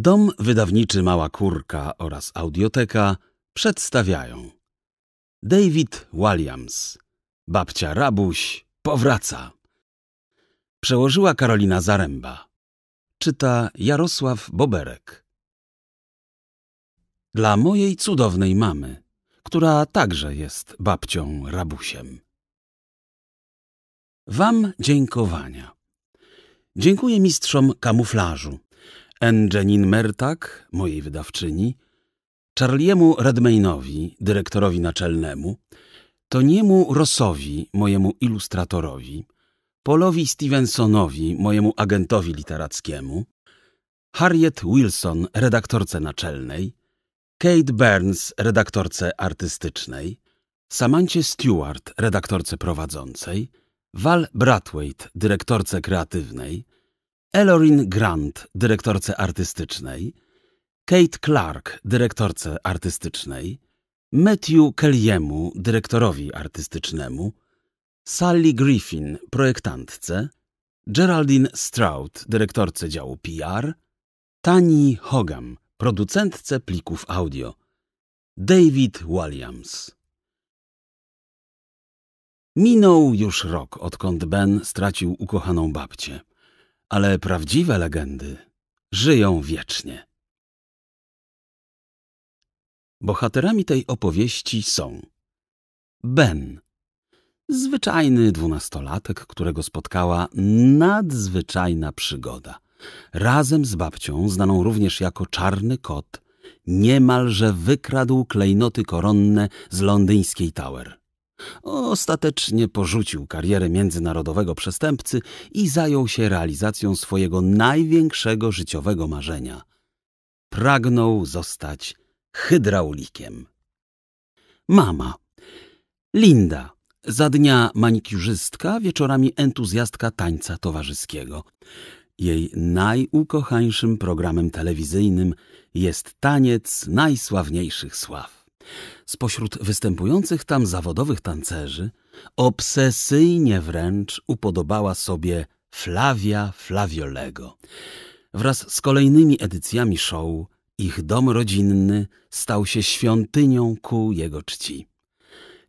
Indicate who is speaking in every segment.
Speaker 1: Dom wydawniczy Mała Kurka oraz Audioteka przedstawiają David Williams Babcia Rabuś powraca Przełożyła Karolina Zaręba Czyta Jarosław Boberek Dla mojej cudownej mamy, która także jest babcią Rabusiem Wam dziękowania Dziękuję mistrzom kamuflażu Angenin Mertak, mojej wydawczyni, Charliemu Redmaynowi, dyrektorowi naczelnemu, Toniemu Rossowi, mojemu ilustratorowi, Polowi Stevensonowi, mojemu agentowi literackiemu, Harriet Wilson, redaktorce naczelnej, Kate Burns, redaktorce artystycznej, Samancie Stewart, redaktorce prowadzącej, Val Brathwaite, dyrektorce kreatywnej, Elorin Grant, dyrektorce artystycznej, Kate Clark, dyrektorce artystycznej, Matthew Kelliemu, dyrektorowi artystycznemu, Sally Griffin, projektantce, Geraldine Stroud, dyrektorce działu PR, Tani Hogam, producentce plików audio, David Williams. Minął już rok, odkąd Ben stracił ukochaną babcię ale prawdziwe legendy żyją wiecznie. Bohaterami tej opowieści są Ben, zwyczajny dwunastolatek, którego spotkała nadzwyczajna przygoda. Razem z babcią, znaną również jako Czarny Kot, niemalże wykradł klejnoty koronne z londyńskiej Tower. Ostatecznie porzucił karierę międzynarodowego przestępcy i zajął się realizacją swojego największego życiowego marzenia. Pragnął zostać hydraulikiem. Mama. Linda. Za dnia manikiurzystka, wieczorami entuzjastka tańca towarzyskiego. Jej najukochańszym programem telewizyjnym jest taniec najsławniejszych sław spośród występujących tam zawodowych tancerzy obsesyjnie wręcz upodobała sobie Flavia Flaviolego. Wraz z kolejnymi edycjami show ich dom rodzinny stał się świątynią ku jego czci.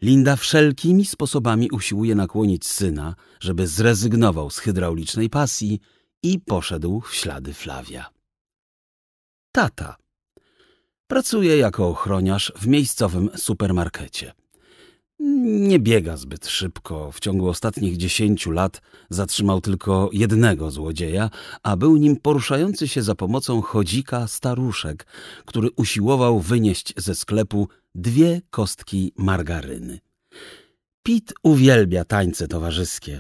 Speaker 1: Linda wszelkimi sposobami usiłuje nakłonić syna, żeby zrezygnował z hydraulicznej pasji i poszedł w ślady Flavia. Tata Pracuje jako ochroniarz w miejscowym supermarkecie. Nie biega zbyt szybko. W ciągu ostatnich dziesięciu lat zatrzymał tylko jednego złodzieja, a był nim poruszający się za pomocą chodzika staruszek, który usiłował wynieść ze sklepu dwie kostki margaryny. Pit uwielbia tańce towarzyskie.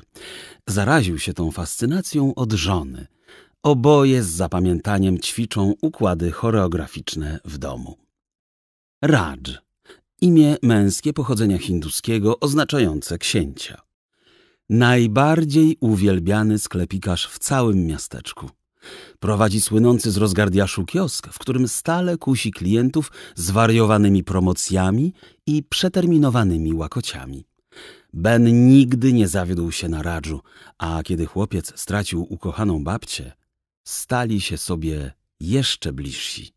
Speaker 1: Zaraził się tą fascynacją od żony – Oboje z zapamiętaniem ćwiczą układy choreograficzne w domu. Raj imię męskie pochodzenia hinduskiego oznaczające księcia. Najbardziej uwielbiany sklepikarz w całym miasteczku. Prowadzi słynący z rozgardiaszu kiosk, w którym stale kusi klientów zwariowanymi promocjami i przeterminowanymi łakociami. Ben nigdy nie zawiódł się na Radżu, a kiedy chłopiec stracił ukochaną babcię, stali się sobie jeszcze bliżsi.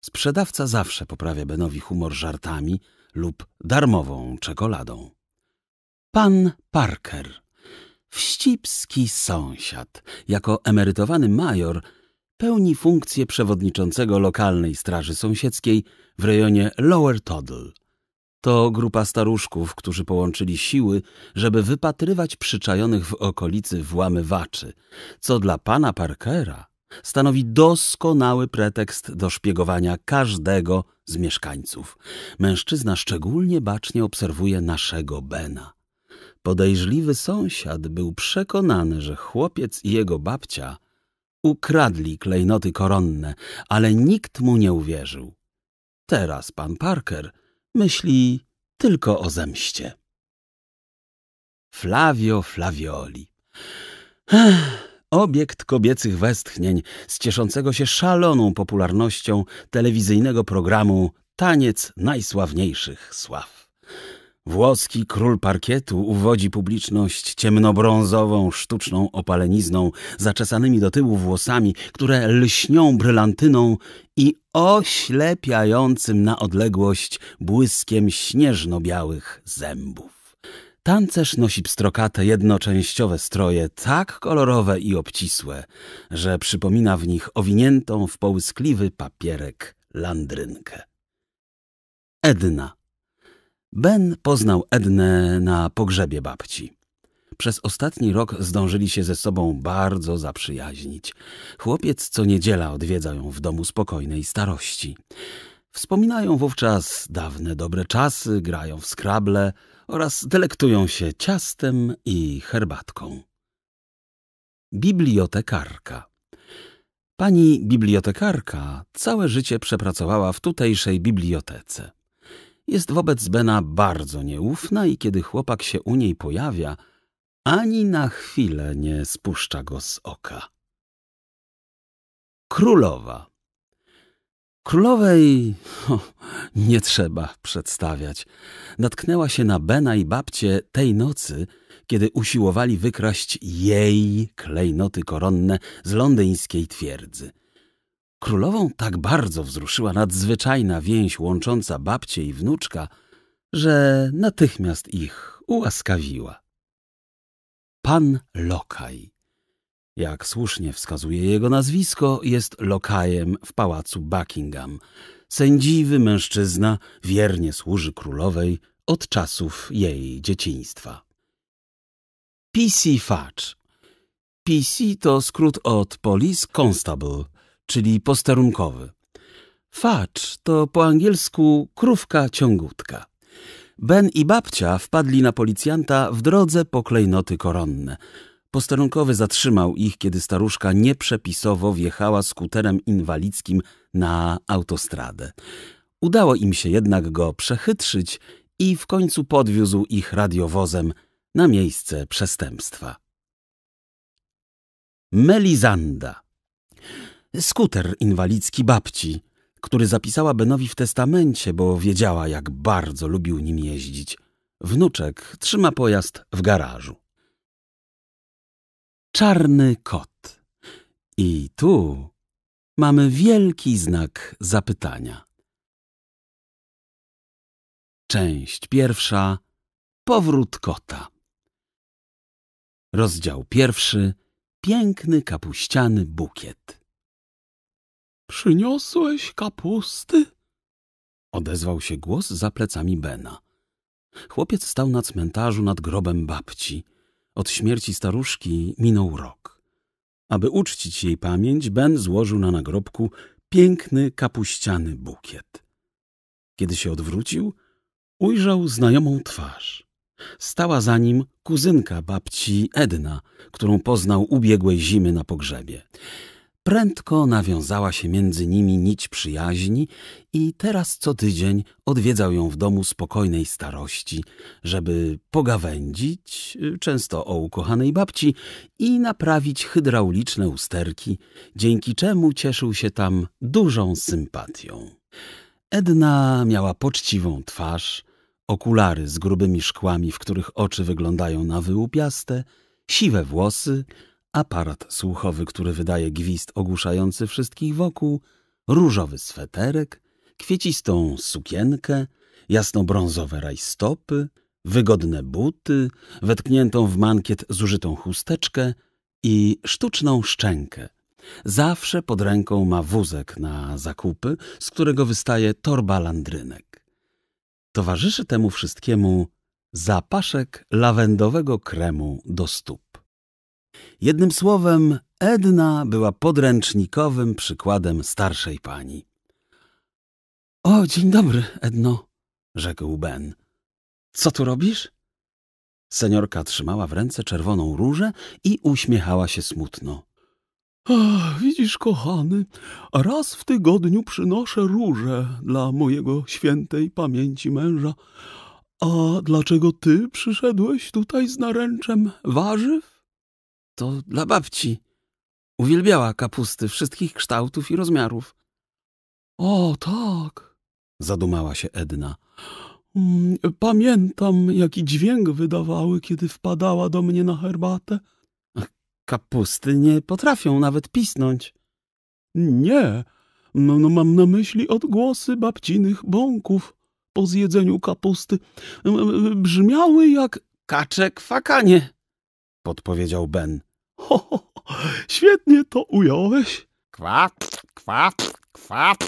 Speaker 1: Sprzedawca zawsze poprawia Benowi humor żartami lub darmową czekoladą. Pan Parker, wścibski sąsiad, jako emerytowany major, pełni funkcję przewodniczącego lokalnej straży sąsiedzkiej w rejonie Lower Toddle – to grupa staruszków, którzy połączyli siły, żeby wypatrywać przyczajonych w okolicy włamywaczy, co dla pana Parkera stanowi doskonały pretekst do szpiegowania każdego z mieszkańców. Mężczyzna szczególnie bacznie obserwuje naszego Bena. Podejrzliwy sąsiad był przekonany, że chłopiec i jego babcia ukradli klejnoty koronne, ale nikt mu nie uwierzył. Teraz pan Parker – Myśli tylko o zemście. Flavio Flavioli. Ech, obiekt kobiecych westchnień z cieszącego się szaloną popularnością telewizyjnego programu Taniec Najsławniejszych Sław. Włoski król parkietu uwodzi publiczność ciemnobrązową, sztuczną opalenizną, zaczesanymi do tyłu włosami, które lśnią brylantyną i oślepiającym na odległość błyskiem śnieżno-białych zębów. Tancerz nosi pstrokate, jednoczęściowe stroje, tak kolorowe i obcisłe, że przypomina w nich owiniętą w połyskliwy papierek landrynkę. Edna Ben poznał Ednę na pogrzebie babci. Przez ostatni rok zdążyli się ze sobą bardzo zaprzyjaźnić. Chłopiec co niedziela odwiedza ją w domu spokojnej starości. Wspominają wówczas dawne dobre czasy, grają w skrable oraz delektują się ciastem i herbatką. Bibliotekarka Pani bibliotekarka całe życie przepracowała w tutejszej bibliotece. Jest wobec Bena bardzo nieufna i kiedy chłopak się u niej pojawia, ani na chwilę nie spuszcza go z oka. Królowa Królowej o, nie trzeba przedstawiać. Natknęła się na Bena i babcie tej nocy, kiedy usiłowali wykraść jej klejnoty koronne z londyńskiej twierdzy – Królową tak bardzo wzruszyła nadzwyczajna więź łącząca babcie i wnuczka, że natychmiast ich ułaskawiła. Pan Lokaj. Jak słusznie wskazuje jego nazwisko, jest lokajem w pałacu Buckingham. Sędziwy mężczyzna wiernie służy królowej od czasów jej dzieciństwa. PC Fudge. PC to skrót od Police Constable, czyli posterunkowy. Facz to po angielsku krówka ciągutka. Ben i babcia wpadli na policjanta w drodze po klejnoty koronne. Posterunkowy zatrzymał ich, kiedy staruszka nieprzepisowo wjechała skuterem inwalidzkim na autostradę. Udało im się jednak go przechytrzyć i w końcu podwiózł ich radiowozem na miejsce przestępstwa. Melizanda skuter inwalidzki babci, który zapisała Benowi w testamencie, bo wiedziała, jak bardzo lubił nim jeździć. Wnuczek trzyma pojazd w garażu. Czarny kot. I tu mamy wielki znak zapytania. Część pierwsza. Powrót kota. Rozdział pierwszy. Piękny kapuściany bukiet. Przyniosłeś kapusty? Odezwał się głos za plecami Bena. Chłopiec stał na cmentarzu nad grobem babci. Od śmierci staruszki minął rok. Aby uczcić jej pamięć, Ben złożył na nagrobku piękny, kapuściany bukiet. Kiedy się odwrócił, ujrzał znajomą twarz. Stała za nim kuzynka babci Edna, którą poznał ubiegłej zimy na pogrzebie. Prędko nawiązała się między nimi nić przyjaźni i teraz co tydzień odwiedzał ją w domu spokojnej starości, żeby pogawędzić, często o ukochanej babci, i naprawić hydrauliczne usterki, dzięki czemu cieszył się tam dużą sympatią. Edna miała poczciwą twarz, okulary z grubymi szkłami, w których oczy wyglądają na wyłupiaste, siwe włosy, aparat słuchowy, który wydaje gwizd ogłuszający wszystkich wokół, różowy sweterek, kwiecistą sukienkę, jasnobrązowe rajstopy, wygodne buty, wetkniętą w mankiet zużytą chusteczkę i sztuczną szczękę. Zawsze pod ręką ma wózek na zakupy, z którego wystaje torba landrynek. Towarzyszy temu wszystkiemu zapaszek lawendowego kremu do stóp. Jednym słowem, Edna była podręcznikowym przykładem starszej pani. O, dzień dobry, Edno, rzekł Ben. Co tu robisz? Seniorka trzymała w ręce czerwoną różę i uśmiechała się smutno. widzisz, kochany, raz w tygodniu przynoszę róże dla mojego świętej pamięci męża. A dlaczego ty przyszedłeś tutaj z naręczem warzyw? To dla babci. Uwielbiała kapusty wszystkich kształtów i rozmiarów. O, tak, zadumała się Edna. Mm, pamiętam, jaki dźwięk wydawały, kiedy wpadała do mnie na herbatę. Kapusty nie potrafią nawet pisnąć. Nie, no, no mam na myśli odgłosy babcinych bąków po zjedzeniu kapusty. Brzmiały jak kaczek fakanie, podpowiedział Ben. Ho, ho, świetnie to ująłeś. Kwap, kwap, kwap.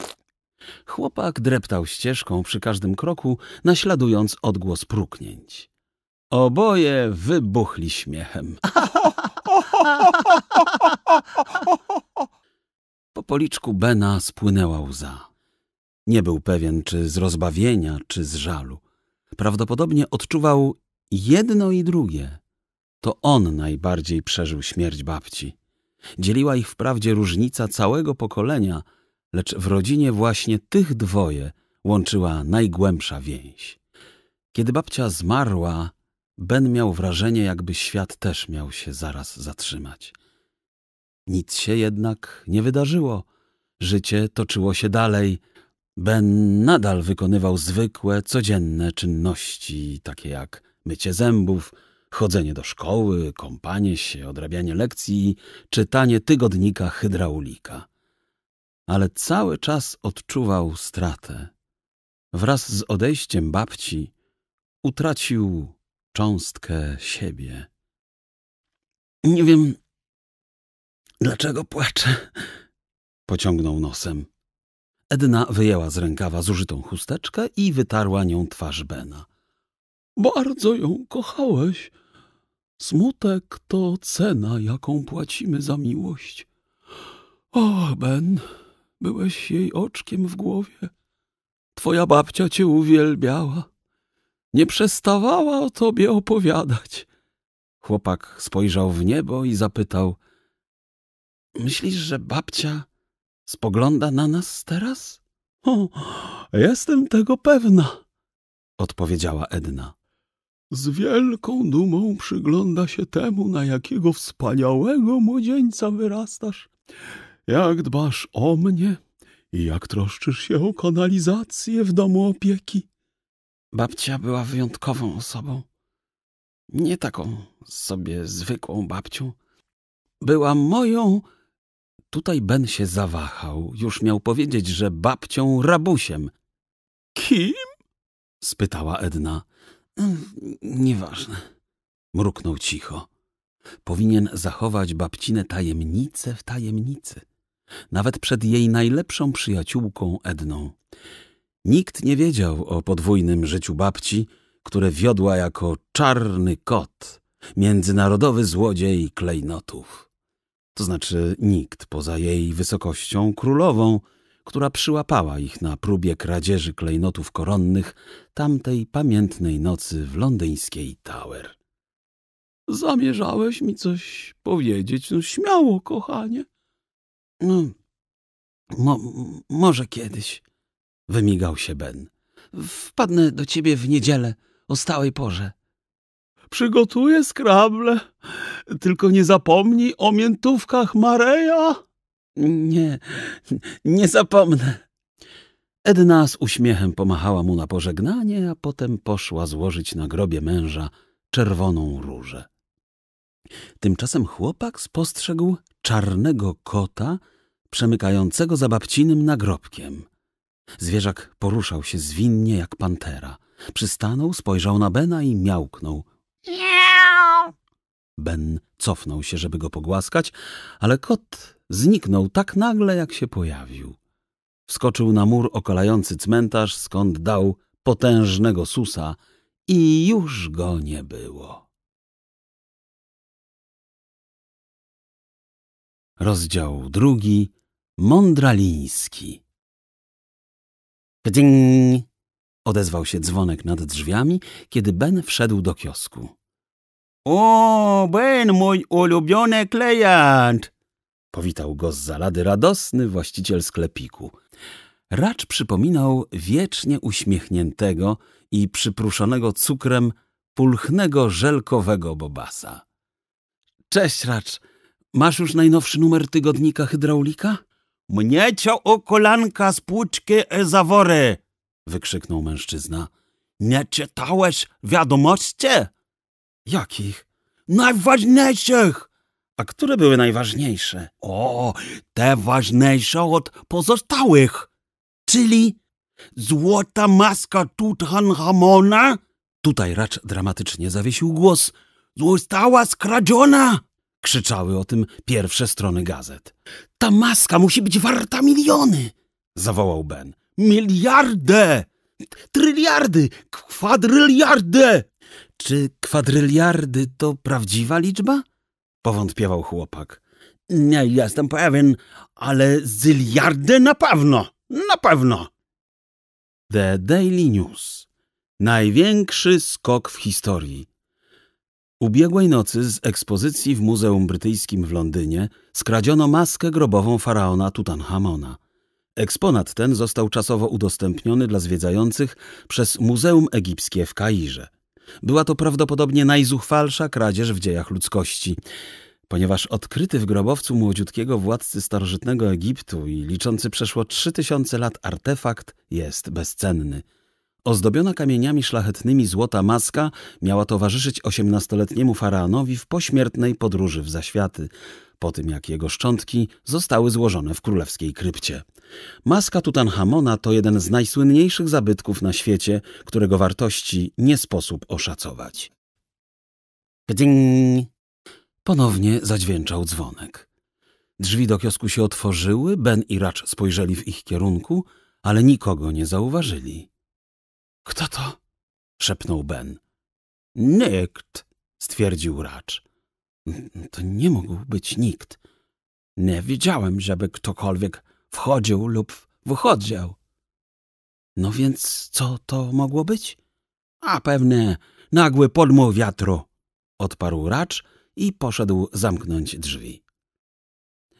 Speaker 1: Chłopak dreptał ścieżką przy każdym kroku, naśladując odgłos pruknięć. Oboje wybuchli śmiechem. Po policzku Bena spłynęła łza. Nie był pewien, czy z rozbawienia, czy z żalu. Prawdopodobnie odczuwał jedno i drugie. To on najbardziej przeżył śmierć babci. Dzieliła ich wprawdzie różnica całego pokolenia, lecz w rodzinie właśnie tych dwoje łączyła najgłębsza więź. Kiedy babcia zmarła, Ben miał wrażenie, jakby świat też miał się zaraz zatrzymać. Nic się jednak nie wydarzyło. Życie toczyło się dalej. Ben nadal wykonywał zwykłe, codzienne czynności, takie jak mycie zębów, chodzenie do szkoły, kąpanie się, odrabianie lekcji, czytanie tygodnika hydraulika. Ale cały czas odczuwał stratę. Wraz z odejściem babci utracił cząstkę siebie. Nie wiem, dlaczego płaczę, pociągnął nosem. Edna wyjęła z rękawa zużytą chusteczkę i wytarła nią twarz Bena. Bardzo ją kochałeś. Smutek to cena, jaką płacimy za miłość. O, Ben, byłeś jej oczkiem w głowie. Twoja babcia cię uwielbiała. Nie przestawała o tobie opowiadać. Chłopak spojrzał w niebo i zapytał. Myślisz, że babcia spogląda na nas teraz? O, jestem tego pewna, odpowiedziała Edna. Z wielką dumą przygląda się temu,
Speaker 2: na jakiego wspaniałego młodzieńca wyrastasz. Jak dbasz o
Speaker 1: mnie i jak troszczysz się o kanalizację w domu opieki. Babcia była wyjątkową osobą. Nie taką sobie zwykłą babcią. Była moją... Tutaj Ben się zawahał. Już miał powiedzieć, że babcią rabusiem. Kim? spytała Edna. Nieważne. Mruknął cicho. Powinien zachować babcinę tajemnicę w tajemnicy. Nawet przed jej najlepszą przyjaciółką Edną. Nikt nie wiedział o podwójnym życiu babci, które wiodła jako czarny kot, międzynarodowy złodziej klejnotów. To znaczy nikt poza jej wysokością królową – która przyłapała ich na próbie kradzieży klejnotów koronnych tamtej pamiętnej nocy w londyńskiej Tower. Zamierzałeś mi coś powiedzieć? No śmiało, kochanie. No, mo może kiedyś, wymigał się Ben. Wpadnę do ciebie w niedzielę o stałej porze. Przygotuję skrable, tylko nie zapomnij o miętówkach Mareja. Nie, nie zapomnę. Edna z uśmiechem pomachała mu na pożegnanie, a potem poszła złożyć na grobie męża czerwoną różę. Tymczasem chłopak spostrzegł czarnego kota przemykającego za babcinym nagrobkiem. Zwierzak poruszał się zwinnie jak pantera. Przystanął, spojrzał na Bena i miałknął. Ben cofnął się, żeby go pogłaskać, ale kot Zniknął tak nagle, jak się pojawił. Wskoczył na mur okalający cmentarz, skąd dał potężnego susa i już go nie było. Rozdział drugi Mądraliński Pding! Odezwał się dzwonek nad drzwiami, kiedy Ben wszedł do kiosku. O, Ben, mój ulubiony klejant! Powitał go z zalady radosny właściciel sklepiku. Racz przypominał wiecznie uśmiechniętego i przypruszonego cukrem pulchnego żelkowego bobasa. Cześć, Racz. Masz już najnowszy numer tygodnika hydraulika? Mnie cio o kolanka z płuczki e zawory! wykrzyknął mężczyzna. Nie czytałeś wiadomości? Jakich? Najważniejszych! A które były najważniejsze? O, te ważniejsze od pozostałych. Czyli złota maska Tutanchamona? Tutaj racz dramatycznie zawiesił głos. Została skradziona! Krzyczały o tym pierwsze strony gazet. Ta maska musi być warta miliony! Zawołał Ben. Miliardę! Tryliardy! Kwadryliardy! Czy kwadryliardy to prawdziwa liczba? powątpiewał chłopak. Nie jestem pewien, ale zyliardy na pewno, na pewno. The Daily News. Największy skok w historii. Ubiegłej nocy z ekspozycji w Muzeum Brytyjskim w Londynie skradziono maskę grobową faraona Tutanchamona. Eksponat ten został czasowo udostępniony dla zwiedzających przez Muzeum Egipskie w Kairze. Była to prawdopodobnie najzuchwalsza kradzież w dziejach ludzkości. Ponieważ odkryty w grobowcu młodziutkiego władcy starożytnego Egiptu i liczący przeszło 3000 lat artefakt jest bezcenny. Ozdobiona kamieniami szlachetnymi złota maska miała towarzyszyć osiemnastoletniemu faraonowi w pośmiertnej podróży w zaświaty, po tym jak jego szczątki zostały złożone w królewskiej krypcie. Maska Tutanchamona to jeden z najsłynniejszych zabytków na świecie, którego wartości nie sposób oszacować. Gdyń! Ponownie zadźwięczał dzwonek. Drzwi do kiosku się otworzyły, Ben i Racz spojrzeli w ich kierunku, ale nikogo nie zauważyli. Kto to? szepnął Ben. Nikt, stwierdził Racz. To nie mógł być nikt. Nie widziałem, żeby ktokolwiek wchodził lub wychodził. No więc co to mogło być? A pewnie nagły podmuch wiatru, odparł racz i poszedł zamknąć drzwi.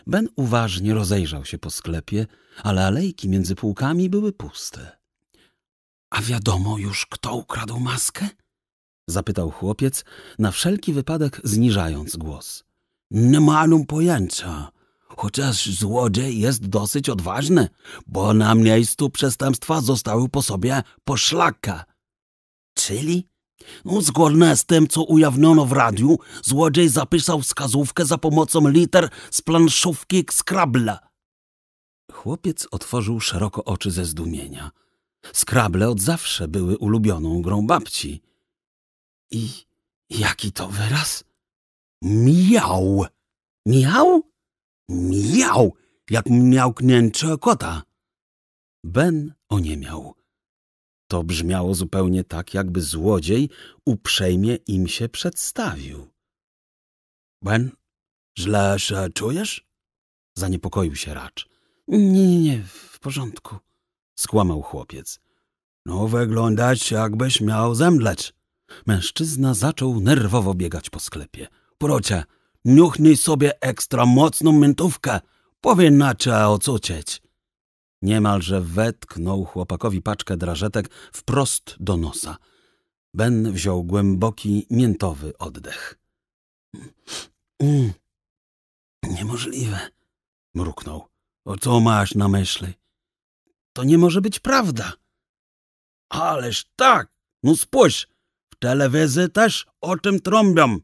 Speaker 1: Ben uważnie rozejrzał się po sklepie, ale alejki między półkami były puste. A wiadomo już, kto ukradł maskę? zapytał chłopiec, na wszelki wypadek zniżając głos. Nie mam pojęcia, Chociaż złodziej jest dosyć odważny, bo na miejscu przestępstwa zostały po sobie poszlaka. Czyli? No, zgodne z tym, co ujawniono w radiu, złodziej zapisał wskazówkę za pomocą liter z planszówki Skrabla. Chłopiec otworzył szeroko oczy ze zdumienia. Skrable od zawsze były ulubioną grą babci. I jaki to wyraz? Miał! Miał? Miał, jak miałknięcie kota. Ben oniemiał. To brzmiało zupełnie tak, jakby złodziej uprzejmie im się przedstawił. Ben, źle się czujesz? Zaniepokoił się Racz. Nie, nie, w porządku, skłamał chłopiec. No wyglądać jakbyś miał zemdleć. Mężczyzna zaczął nerwowo biegać po sklepie. Procie, Niuchnij sobie ekstra mocną mętówkę. powinna cię ocucieć. Niemalże wetknął chłopakowi paczkę drażetek wprost do nosa. Ben wziął głęboki, miętowy oddech. Mm, mm, niemożliwe, mruknął. O co masz na myśli? To nie może być prawda. Ależ tak, no spójrz, w telewizji też o tym trąbią.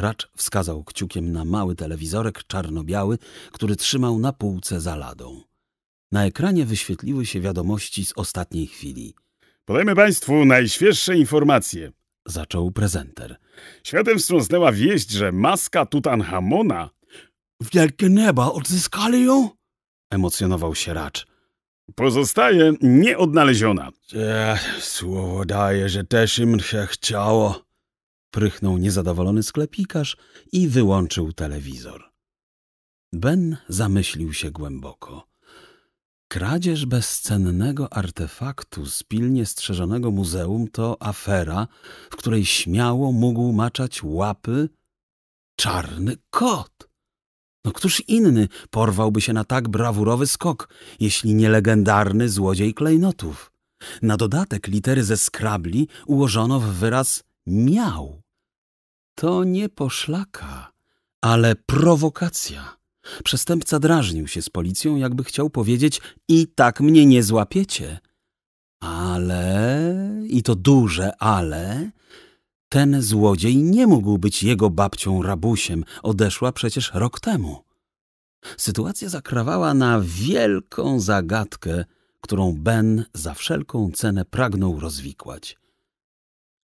Speaker 1: Racz wskazał kciukiem na mały telewizorek czarno-biały, który trzymał na półce za ladą. Na ekranie wyświetliły się wiadomości z ostatniej chwili. Podajmy Państwu najświeższe informacje, zaczął prezenter. Światem wstrząsnęła wieść, że maska Tutanhamona... Wielkie nieba, odzyskali ją? Emocjonował się Racz. Pozostaje nieodnaleziona. Ech, słowo daje, że też im się chciało prychnął niezadowolony sklepikarz i wyłączył telewizor. Ben zamyślił się głęboko. Kradzież bezcennego artefaktu z pilnie strzeżonego muzeum to afera, w której śmiało mógł maczać łapy czarny kot. No któż inny porwałby się na tak brawurowy skok, jeśli nie legendarny złodziej klejnotów? Na dodatek litery ze skrabli ułożono w wyraz miał. To nie poszlaka, ale prowokacja. Przestępca drażnił się z policją, jakby chciał powiedzieć i tak mnie nie złapiecie. Ale, i to duże ale, ten złodziej nie mógł być jego babcią rabusiem, odeszła przecież rok temu. Sytuacja zakrawała na wielką zagadkę, którą Ben za wszelką cenę pragnął rozwikłać.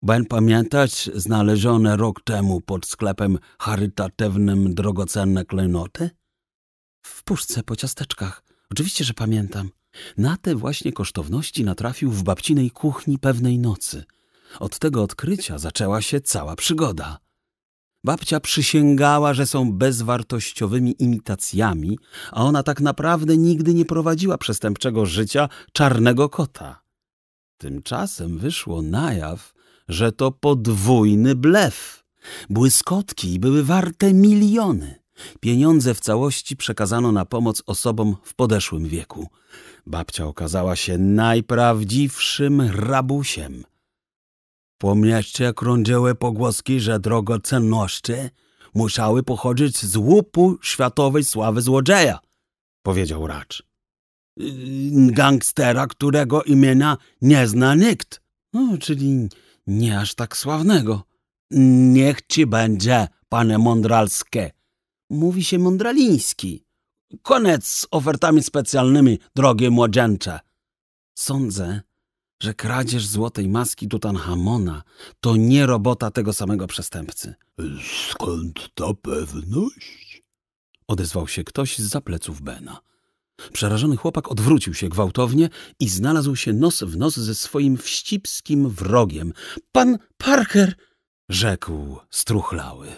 Speaker 1: Ben pamiętać znalezione rok temu pod sklepem charytatywnym drogocenne klejnoty? W puszce po ciasteczkach. Oczywiście, że pamiętam. Na te właśnie kosztowności natrafił w babcinej kuchni pewnej nocy. Od tego odkrycia zaczęła się cała przygoda. Babcia przysięgała, że są bezwartościowymi imitacjami, a ona tak naprawdę nigdy nie prowadziła przestępczego życia czarnego kota. Tymczasem wyszło na jaw, że to podwójny blef. Błyskotki były warte miliony. Pieniądze w całości przekazano na pomoc osobom w podeszłym wieku. Babcia okazała się najprawdziwszym rabusiem. Pomniaście krążyły pogłoski, że drogocenności musiały pochodzić z łupu światowej sławy złodzieja, powiedział racz. Yy, gangstera, którego imienia nie zna nikt. No, czyli nie aż tak sławnego. Niech ci będzie, panie Mondralskie. Mówi się Mondraliński. Koniec z ofertami specjalnymi, drogie młodzieńcze. Sądzę, że kradzież złotej maski Tutanhamona to nie robota tego samego przestępcy. Skąd ta pewność? Odezwał się ktoś z zapleców Bena. Przerażony chłopak odwrócił się gwałtownie i znalazł się nos w nos ze swoim wścibskim wrogiem. Pan Parker! rzekł struchlały.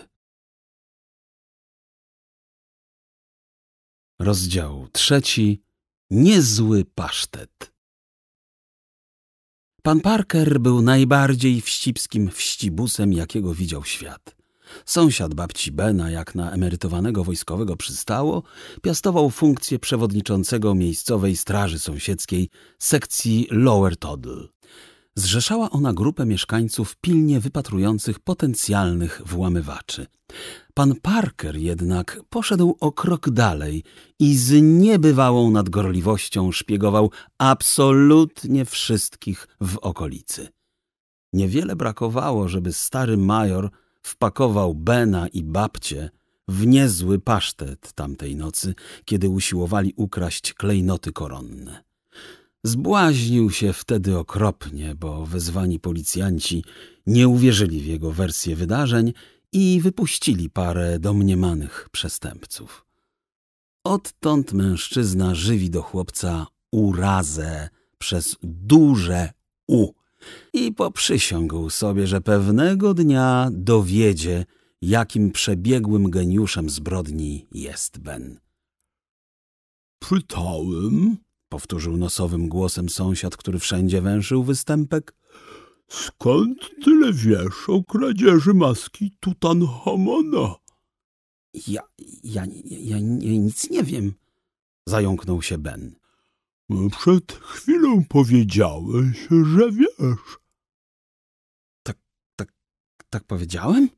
Speaker 1: Rozdział trzeci. Niezły pasztet. Pan Parker był najbardziej wścibskim wścibusem, jakiego widział świat. Sąsiad babci Bena, jak na emerytowanego wojskowego przystało, piastował funkcję przewodniczącego miejscowej straży sąsiedzkiej sekcji Lower Toddle. Zrzeszała ona grupę mieszkańców pilnie wypatrujących potencjalnych włamywaczy. Pan Parker jednak poszedł o krok dalej i z niebywałą nadgorliwością szpiegował absolutnie wszystkich w okolicy. Niewiele brakowało, żeby stary major – wpakował Bena i babcie w niezły pasztet tamtej nocy, kiedy usiłowali ukraść klejnoty koronne. Zbłaźnił się wtedy okropnie, bo wezwani policjanci nie uwierzyli w jego wersję wydarzeń i wypuścili parę domniemanych przestępców. Odtąd mężczyzna żywi do chłopca urazę przez duże U i poprzysiągł sobie, że pewnego dnia dowiedzie, jakim przebiegłym geniuszem zbrodni jest Ben. Pytałem, powtórzył nosowym głosem sąsiad, który wszędzie węszył występek, skąd tyle wiesz o kradzieży maski Tutanhamona? Ja, ja, ja, ja nic nie wiem, zająknął się Ben. Przed chwilą powiedziałeś, że wiesz. Tak, tak, tak powiedziałem?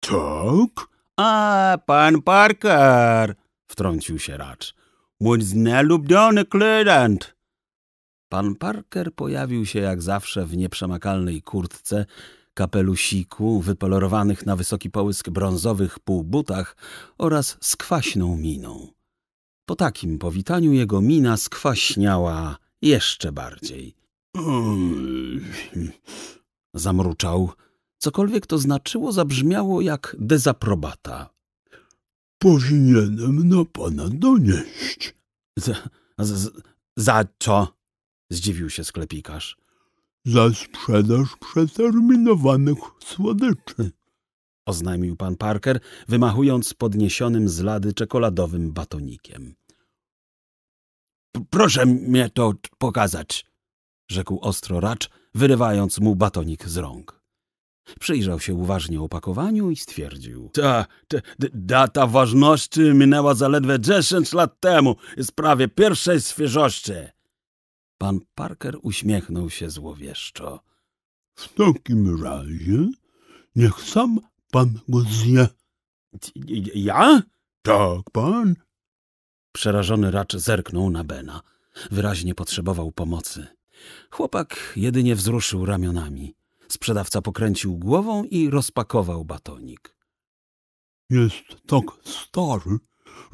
Speaker 1: Tak. A, pan Parker, wtrącił się racz. Mój znalubiony klient. Pan Parker pojawił się jak zawsze w nieprzemakalnej kurtce, kapelusiku, wypolerowanych na wysoki połysk brązowych półbutach oraz z kwaśną miną. Po takim powitaniu jego mina skwaśniała jeszcze bardziej. Zamruczał. Cokolwiek to znaczyło, zabrzmiało jak dezaprobata. Powinienem na pana donieść. za co? Zdziwił się sklepikarz. Za sprzedaż przeterminowanych słodyczy oznajmił pan Parker, wymachując podniesionym z lady czekoladowym batonikiem. Proszę mnie to pokazać, rzekł ostro racz, wyrywając mu batonik z rąk. Przyjrzał się uważnie opakowaniu i stwierdził. Ta, ta data ważności minęła zaledwie dziesięć lat temu, jest prawie pierwszej świeżości. Pan Parker uśmiechnął się złowieszczo.
Speaker 2: W takim razie niech sam pan go zje.
Speaker 1: Ja? Tak, pan. Przerażony racz zerknął na Bena. Wyraźnie potrzebował pomocy. Chłopak jedynie wzruszył ramionami. Sprzedawca pokręcił głową i rozpakował batonik. Jest tak stary,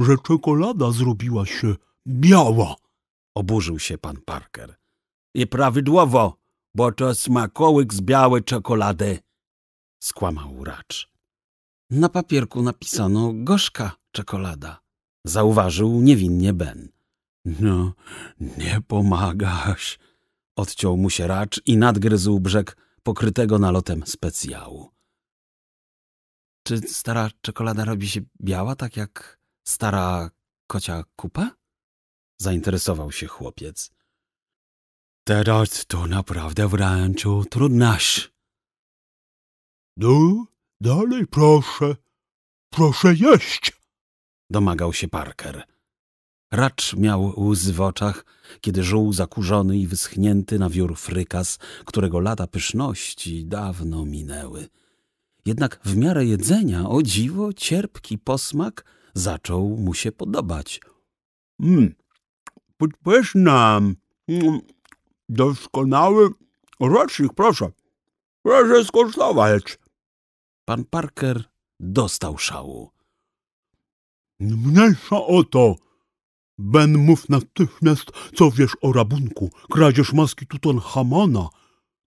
Speaker 1: że czekolada zrobiła się biała, oburzył się pan Parker. I prawidłowo, bo to smakołyk z białej czekolady, skłamał racz. Na papierku napisano gorzka czekolada, zauważył niewinnie Ben. No, nie pomagasz, odciął mu się racz i nadgryzł brzeg pokrytego nalotem specjału. Czy stara czekolada robi się biała, tak jak stara kocia kupa? Zainteresował się chłopiec. Teraz to naprawdę wręcz trudnaś, no, dalej proszę. Proszę jeść! Domagał się Parker. Racz miał łzy w oczach, kiedy żuł zakurzony i wyschnięty na wiór frykas, którego lata pyszności dawno minęły. Jednak w miarę jedzenia, o dziwo, cierpki posmak zaczął mu się podobać. Mm, podpyszna, mm, doskonały rocznik, proszę. Proszę skosztować. Pan Parker dostał szału.
Speaker 2: Mniejsza o to! Ben, mów natychmiast, co wiesz o rabunku. Kradzież maski Tutanhamona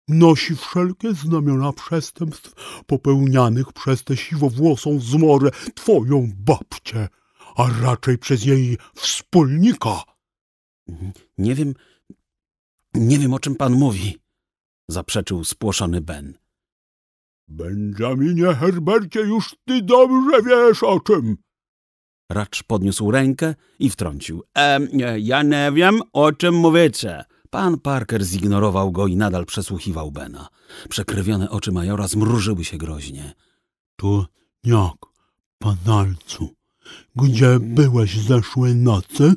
Speaker 2: nosi wszelkie znamiona przestępstw popełnianych przez tę siwowłosą zmorę twoją babcię, a raczej przez jej wspólnika.
Speaker 1: Nie wiem, nie wiem o czym pan mówi, zaprzeczył spłoszony Ben. Benjaminie Herbercie, już ty dobrze wiesz o czym. Racz podniósł rękę i wtrącił. E, ja nie wiem, o czym mówicie. Pan Parker zignorował go i nadal przesłuchiwał Bena. Przekrwione oczy majora zmrużyły się groźnie. Tu
Speaker 2: jak, panalcu, gdzie byłeś zeszłej nocy?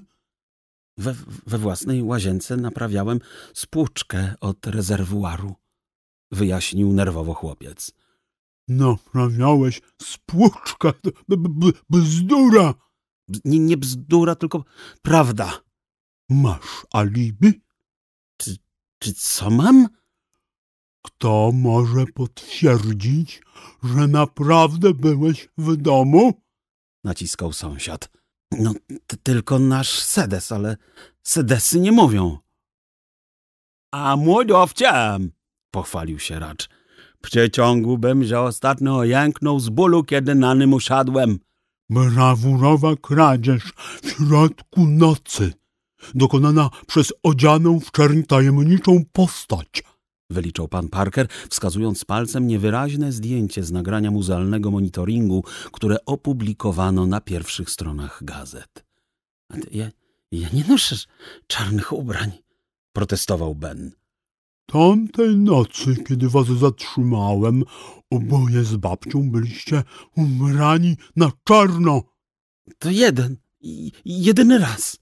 Speaker 1: We, we własnej łazience naprawiałem spłuczkę od rezerwuaru wyjaśnił nerwowo chłopiec.
Speaker 2: Naprawiałeś no, spłuczkę, b- b-
Speaker 1: bzdura! Nie, nie bzdura, tylko prawda.
Speaker 2: Masz alibi?
Speaker 1: Czy, czy co mam? Kto
Speaker 2: może potwierdzić, że naprawdę byłeś w domu?
Speaker 1: Naciskał sąsiad. No, tylko nasz sedes, ale sedesy nie mówią. A młodowcem! pochwalił się racz. Przeciągłbym, że ostatnio jęknął z bólu, kiedy na nim usiadłem.
Speaker 2: Brawurowa kradzież w środku nocy, dokonana
Speaker 1: przez odzianą w czerń tajemniczą postać, wyliczał pan Parker, wskazując palcem niewyraźne zdjęcie z nagrania muzealnego monitoringu, które opublikowano na pierwszych stronach gazet. Ja, ja nie noszę czarnych ubrań, protestował Ben. Tamtej nocy, kiedy was
Speaker 2: zatrzymałem, oboje z babcią byliście umrani na
Speaker 1: czarno. To jeden, jedyny raz.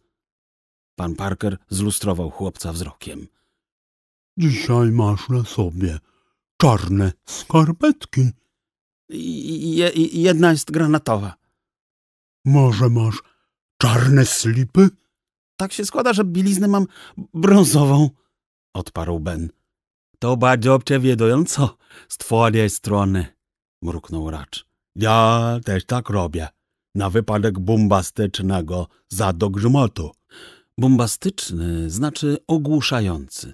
Speaker 1: Pan Parker zlustrował chłopca wzrokiem. Dzisiaj masz na sobie czarne skarpetki. Je, jedna jest granatowa. Może masz czarne slipy? Tak się składa, że bieliznę mam brązową odparł Ben. To bardziej obciewiedująco z twojej strony, mruknął Racz. Ja też tak robię, na wypadek bombastycznego zadogrzmotu. Bombastyczny znaczy ogłuszający.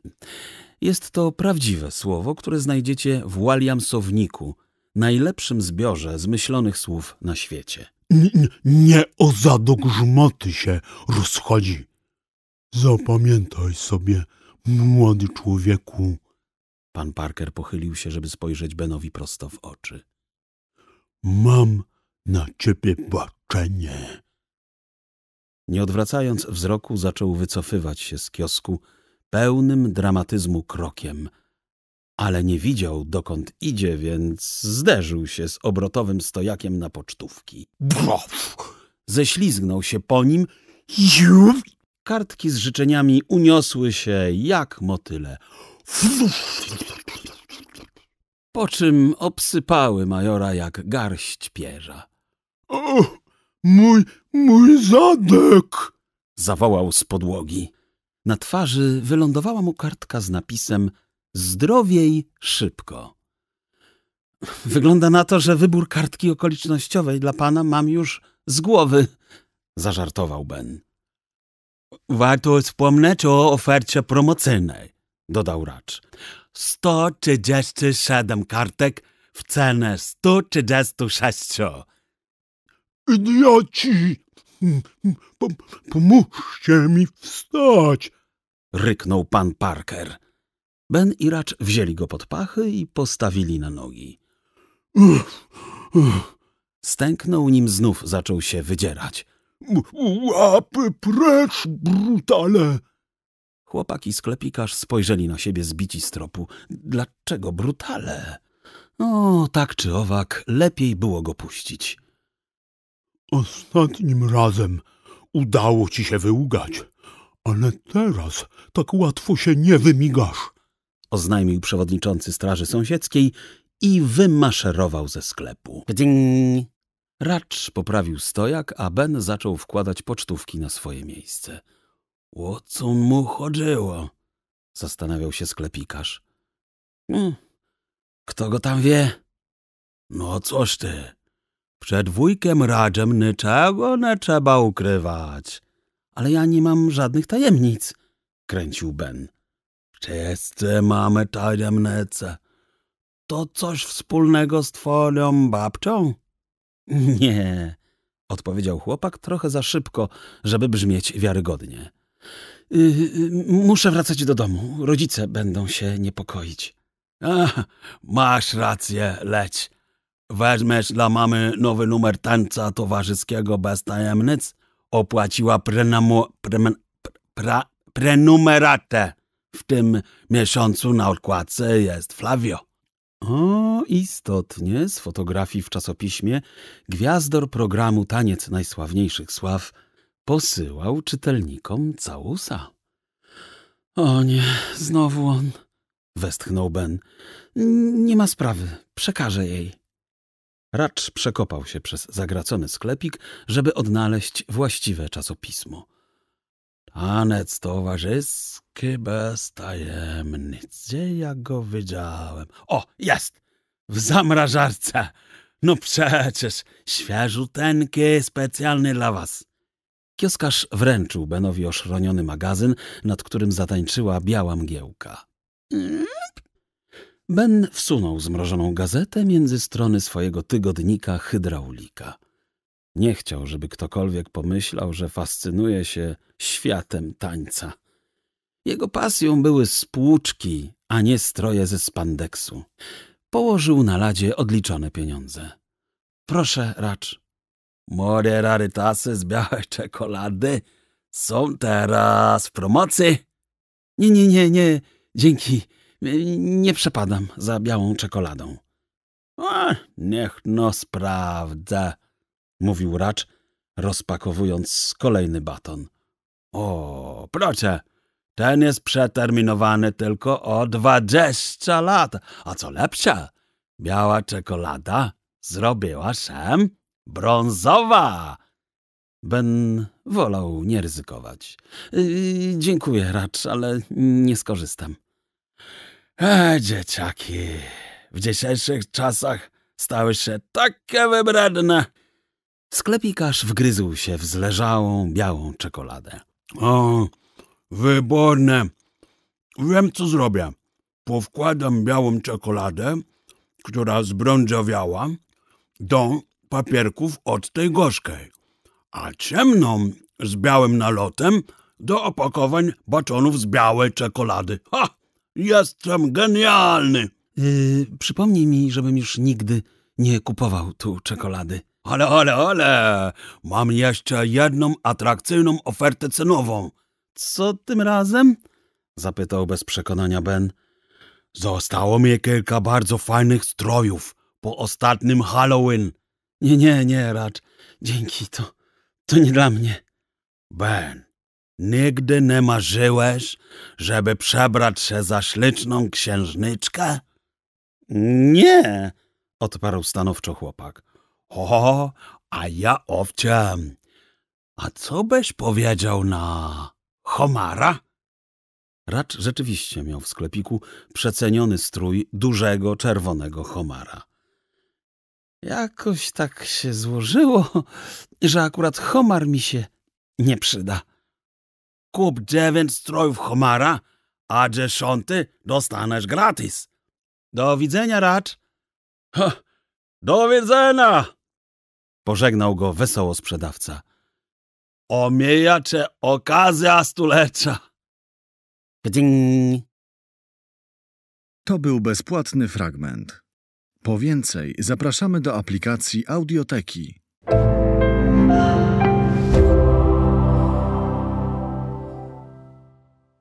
Speaker 1: Jest to prawdziwe słowo, które znajdziecie w Waliamsowniku, najlepszym zbiorze zmyślonych słów na świecie.
Speaker 2: N nie o zadogrzmoty się rozchodzi. Zapamiętaj sobie Młody człowieku. Pan
Speaker 1: Parker pochylił się, żeby spojrzeć Benowi prosto w oczy. Mam na ciebie baczenie. Nie odwracając wzroku, zaczął wycofywać się z kiosku pełnym dramatyzmu krokiem, ale nie widział, dokąd idzie, więc zderzył się z obrotowym stojakiem na pocztówki. Brof! Ześlizgnął się po nim. Jup! Kartki z życzeniami uniosły się jak motyle. Po czym obsypały majora jak garść pierza. O, mój, mój zadek! zawołał z podłogi. Na twarzy wylądowała mu kartka z napisem Zdrowiej szybko. Wygląda na to, że wybór kartki okolicznościowej dla pana mam już z głowy, zażartował Ben. Warto wspomnieć o ofercie promocyjnej, dodał Racz. 137 kartek w cenę 136.
Speaker 2: Idioci! pomóżcie mi wstać!
Speaker 1: ryknął pan Parker. Ben i Racz wzięli go pod pachy i postawili na nogi. Stęknął, nim znów zaczął się wydzierać.
Speaker 2: Łapy precz, brutale!
Speaker 1: Chłopak i sklepikarz spojrzeli na siebie zbici z tropu. Dlaczego brutale? O, tak czy owak, lepiej było go puścić.
Speaker 2: Ostatnim razem udało ci się wyłgać, ale
Speaker 1: teraz tak łatwo się nie wymigasz, oznajmił przewodniczący Straży Sąsiedzkiej i wymaszerował ze sklepu. Ding! Racz poprawił stojak, a Ben zaczął wkładać pocztówki na swoje miejsce. O co mu chodziło? Zastanawiał się sklepikarz. Hmm, kto go tam wie? No cóż ty, przed wujkiem Radzem niczego nie trzeba ukrywać. Ale ja nie mam żadnych tajemnic, kręcił Ben. Wszyscy mamy tajemnice. To coś wspólnego z twoją babcią? Nie, odpowiedział chłopak trochę za szybko, żeby brzmieć wiarygodnie. Y, y, muszę wracać do domu. Rodzice będą się niepokoić. Ach, masz rację, leć. Weźmiesz dla mamy nowy numer tańca towarzyskiego bez tajemnic? Opłaciła prenamu, premen, pra, prenumeratę. W tym miesiącu na odkładce jest Flavio. O, istotnie, z fotografii w czasopiśmie gwiazdor programu Taniec Najsławniejszych Sław posyłał czytelnikom całusa. O nie, znowu on, westchnął Ben. Nie ma sprawy, przekażę jej. Racz przekopał się przez zagracony sklepik, żeby odnaleźć właściwe czasopismo. Tanec towarzyski bez tajemnic. Gdzie ja go widziałem? O, jest! W zamrażarce! No przecież, świeżuteńki specjalny dla was. Kioskarz wręczył Benowi oszroniony magazyn, nad którym zatańczyła biała mgiełka. Ben wsunął zmrożoną gazetę między strony swojego tygodnika Hydraulika. Nie chciał, żeby ktokolwiek pomyślał, że fascynuje się światem tańca. Jego pasją były spłuczki, a nie stroje ze spandeksu. Położył na ladzie odliczone pieniądze. Proszę, racz. Moje rarytasy z białej czekolady są teraz w promocji. Nie, nie, nie, nie, dzięki. Nie przepadam za białą czekoladą. niech no sprawdza mówił racz, rozpakowując kolejny baton. O, proszę, ten jest przeterminowany tylko o dwadzieścia lat. A co lepsze, biała czekolada zrobiła się brązowa. Ben wolał nie ryzykować. dziękuję, racz, ale nie skorzystam. E, dzieciaki, w dzisiejszych czasach stały się takie wybredne. Sklepikarz wgryzł się w zleżałą, białą czekoladę. O, wyborne. Wiem, co zrobię. Powkładam białą czekoladę, która zbrądzowiała, do papierków od tej gorzkiej, a ciemną z białym nalotem do opakowań baczonów z białej czekolady. Ha! Jestem genialny! Yy, przypomnij mi, żebym już nigdy nie kupował tu czekolady. Ale, ale, ale! Mam jeszcze jedną atrakcyjną ofertę cenową. Co tym razem? Zapytał bez przekonania Ben. Zostało mi kilka bardzo fajnych strojów po ostatnim Halloween. Nie, nie, nie, racz. Dzięki, to, to nie dla mnie. Ben, nigdy nie marzyłeś, żeby przebrać się za śliczną księżniczkę? Nie, odparł stanowczo chłopak. O, a ja owczem. A co byś powiedział na homara? Racz rzeczywiście miał w sklepiku przeceniony strój dużego czerwonego homara. Jakoś tak się złożyło, że akurat homar mi się nie przyda. Kup dziewięć strojów homara, a dziesiąty dostaniesz gratis. Do widzenia, Racz. Ha, do widzenia! Pożegnał go wesoło sprzedawca. Omijacze okazja stulecza! Gdyń! To był bezpłatny fragment. Po więcej zapraszamy do aplikacji Audioteki.